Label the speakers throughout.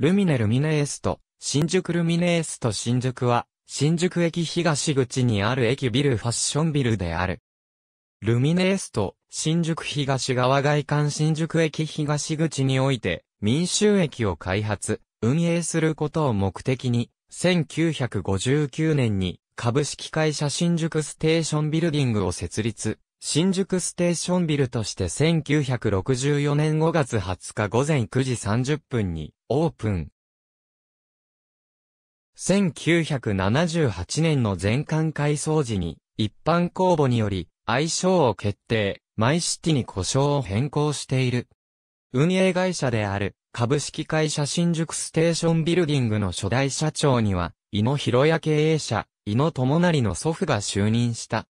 Speaker 1: ルミネルミネエスト、新宿ルミネエスト新宿は、新宿駅東口にある駅ビルファッションビルである。ルミネエスト、新宿東側外観新宿駅東口において、民衆駅を開発、運営することを目的に、1959年に、株式会社新宿ステーションビルディングを設立。新宿ステーションビルとして1964年5月20日午前9時30分にオープン。1978年の全館改装時に一般公募により愛称を決定、マイシティに故障を変更している。運営会社である株式会社新宿ステーションビルディングの初代社長には、井野博也経営者、井野智成の祖父が就任した。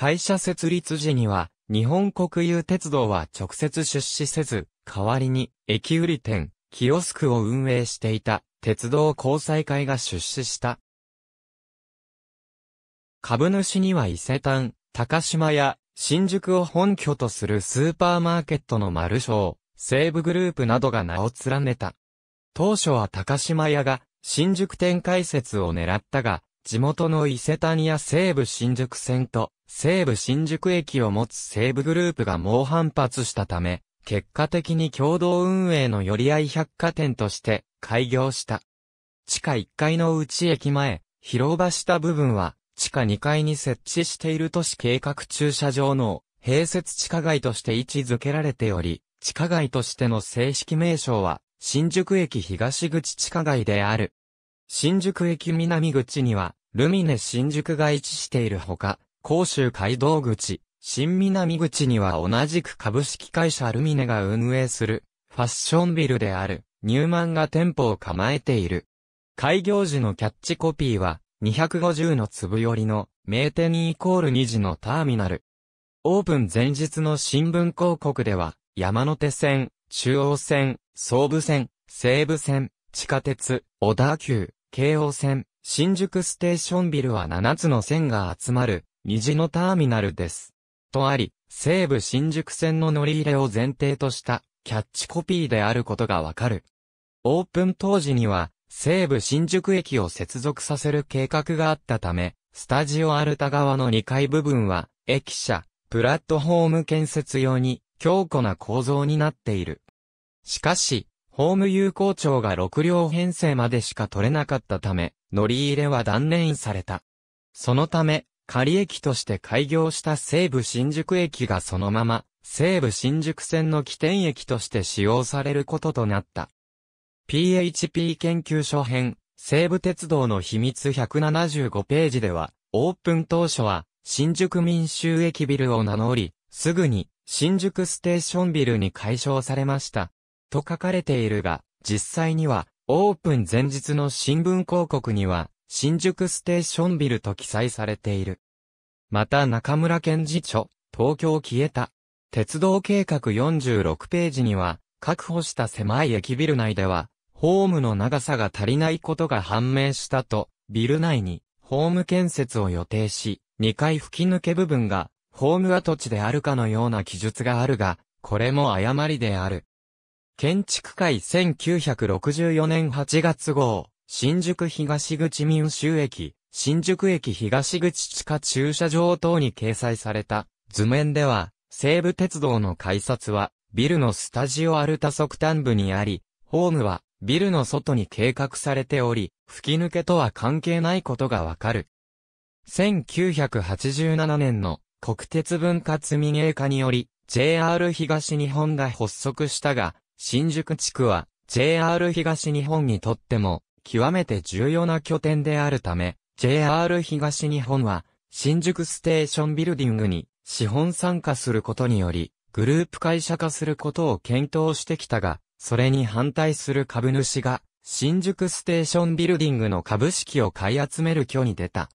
Speaker 1: 会社設立時には、日本国有鉄道は直接出資せず、代わりに、駅売り店、キオスクを運営していた、鉄道交際会が出資した。株主には伊勢丹、高島屋、新宿を本拠とするスーパーマーケットのマルショー、西武グループなどが名を連ねた。当初は高島屋が新宿店開設を狙ったが、地元の伊勢谷や西武新宿線と西武新宿駅を持つ西武グループが猛反発したため、結果的に共同運営の寄り合い百貨店として開業した。地下1階の内駅前、広場した部分は地下2階に設置している都市計画駐車場の併設地下街として位置づけられており、地下街としての正式名称は新宿駅東口地下街である。新宿駅南口には、ルミネ新宿が位置しているほか、甲州街道口、新南口には同じく株式会社ルミネが運営する、ファッションビルである、ニューマンが店舗を構えている。開業時のキャッチコピーは、250の粒寄りの、名店イコール2時のターミナル。オープン前日の新聞広告では、山手線、中央線、総武線、西武線、地下鉄、小田急、京王線、新宿ステーションビルは7つの線が集まる、虹のターミナルです。とあり、西武新宿線の乗り入れを前提としたキャッチコピーであることがわかる。オープン当時には、西武新宿駅を接続させる計画があったため、スタジオアルタ側の2階部分は、駅舎、プラットホーム建設用に強固な構造になっている。しかし、ホーム有効長が6両編成までしか取れなかったため、乗り入れは断念された。そのため、仮駅として開業した西武新宿駅がそのまま、西武新宿線の起点駅として使用されることとなった。PHP 研究所編、西武鉄道の秘密175ページでは、オープン当初は、新宿民衆駅ビルを名乗り、すぐに、新宿ステーションビルに解消されました。と書かれているが、実際には、オープン前日の新聞広告には、新宿ステーションビルと記載されている。また中村健次著、東京消えた。鉄道計画46ページには、確保した狭い駅ビル内では、ホームの長さが足りないことが判明したと、ビル内に、ホーム建設を予定し、2階吹き抜け部分が、ホーム跡地であるかのような記述があるが、これも誤りである。建築会1964年8月号、新宿東口民衆駅、新宿駅東口地下駐車場等に掲載された図面では、西武鉄道の改札は、ビルのスタジオアルタ側端部にあり、ホームは、ビルの外に計画されており、吹き抜けとは関係ないことがわかる。1987年の国鉄分割民営化により、JR 東日本が発足したが、新宿地区は JR 東日本にとっても極めて重要な拠点であるため、JR 東日本は新宿ステーションビルディングに資本参加することにより、グループ会社化することを検討してきたが、それに反対する株主が、新宿ステーションビルディングの株式を買い集める挙に出た。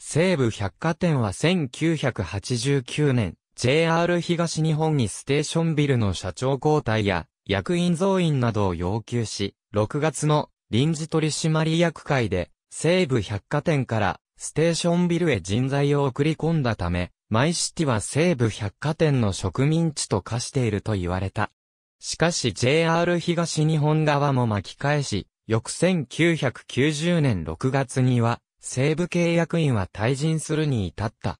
Speaker 1: 西武百貨店は1989年、JR 東日本にステーションビルの社長交代や役員増員などを要求し、6月の臨時取締役会で西武百貨店からステーションビルへ人材を送り込んだため、マイシティは西武百貨店の植民地と化していると言われた。しかし JR 東日本側も巻き返し、翌1990年6月には、西部契約員は退陣するに至った。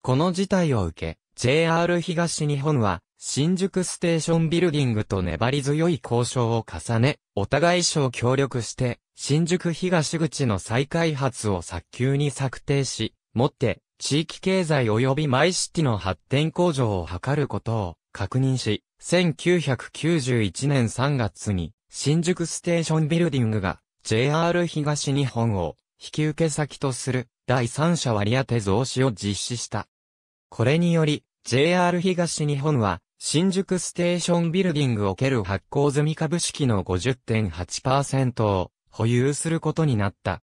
Speaker 1: この事態を受け、JR 東日本は、新宿ステーションビルディングと粘り強い交渉を重ね、お互い賞協力して、新宿東口の再開発を早急に策定し、もって、地域経済及びマイシティの発展向上を図ることを確認し、1991年3月に、新宿ステーションビルディングが、JR 東日本を、引き受け先とする、第三者割当増資を実施した。これにより、JR 東日本は、新宿ステーションビルディングをける発行済み株式の50.8%を保有することになった。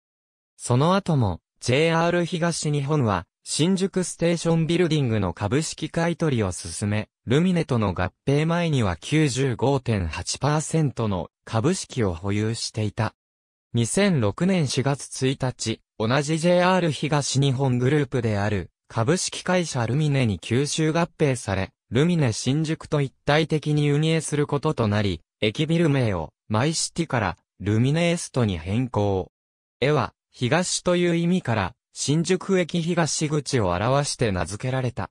Speaker 1: その後も、JR 東日本は、新宿ステーションビルディングの株式買取を進め、ルミネとの合併前には95.8%の株式を保有していた。2006年4月1日、同じ JR 東日本グループである株式会社ルミネに吸収合併され、ルミネ新宿と一体的に運営することとなり、駅ビル名をマイシティからルミネエストに変更。絵は東という意味から新宿駅東口を表して名付けられた。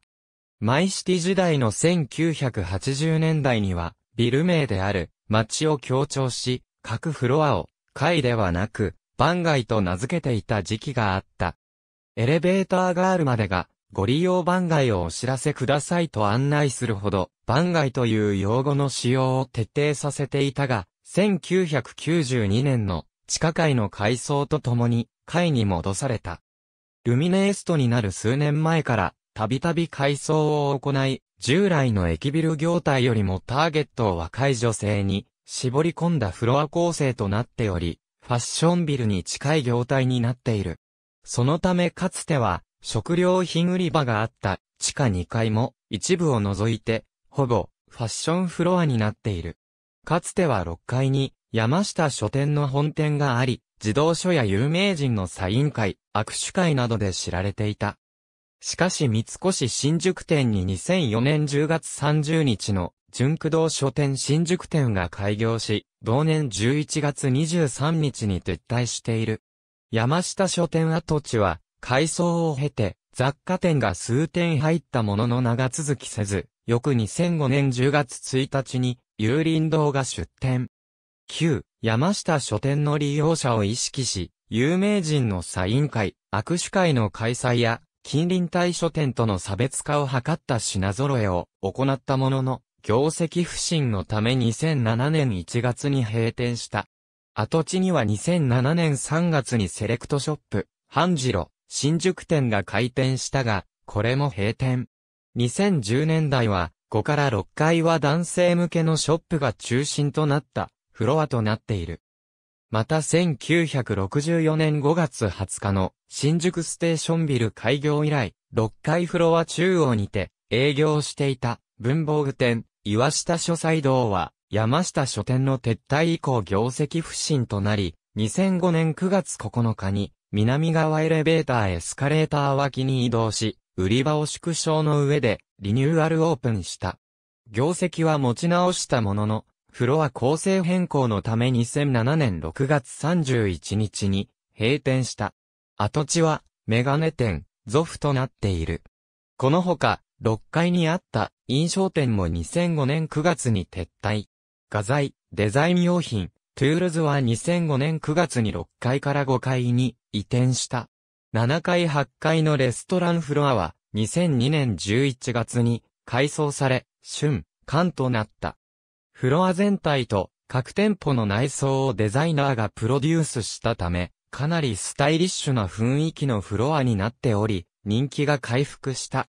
Speaker 1: マイシティ時代の1980年代にはビル名である街を強調し、各フロアを階ではなく番街と名付けていた時期があった。エレベーターガールまでが、ご利用番外をお知らせくださいと案内するほど、番外という用語の使用を徹底させていたが、1992年の地下界の改装とともに、会に戻された。ルミネエストになる数年前から、たびたび改装を行い、従来の駅ビル業態よりもターゲットを若い女性に絞り込んだフロア構成となっており、ファッションビルに近い業態になっている。そのためかつては、食料品売り場があった地下2階も一部を除いて、ほぼファッションフロアになっている。かつては6階に山下書店の本店があり、児童書や有名人のサイン会、握手会などで知られていた。しかし三越新宿店に2004年10月30日の純駆動書店新宿店が開業し、同年11月23日に撤退している。山下書店跡地は、改装を経て、雑貨店が数店入ったものの長続きせず、翌2005年10月1日に、有林堂が出店。旧、山下書店の利用者を意識し、有名人のサイン会、握手会の開催や、近隣対書店との差別化を図った品揃えを行ったものの、業績不振のため2007年1月に閉店した。跡地には2007年3月にセレクトショップ、半次郎、新宿店が開店したが、これも閉店。2010年代は、5から6階は男性向けのショップが中心となったフロアとなっている。また1964年5月20日の新宿ステーションビル開業以来、6階フロア中央にて営業していた文房具店岩下書斎堂は山下書店の撤退以降業績不振となり、2005年9月9日に、南側エレベーターエスカレーター脇に移動し、売り場を縮小の上で、リニューアルオープンした。業績は持ち直したものの、フロア構成変更のため2007年6月31日に閉店した。跡地はメガネ店、ゾフとなっている。このほか、6階にあった飲食店も2005年9月に撤退。画材、デザイン用品、トゥールズは2005年9月に6階から5階に移転した。7階8階のレストランフロアは2002年11月に改装され、春、館となった。フロア全体と各店舗の内装をデザイナーがプロデュースしたため、かなりスタイリッシュな雰囲気のフロアになっており、人気が回復した。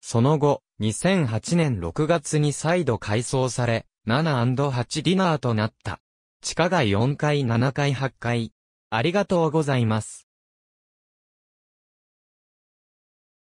Speaker 1: その後、2008年6月に再度改装され、7&8 ディナーとなった。地下街4階7階8階。ありがとうございます。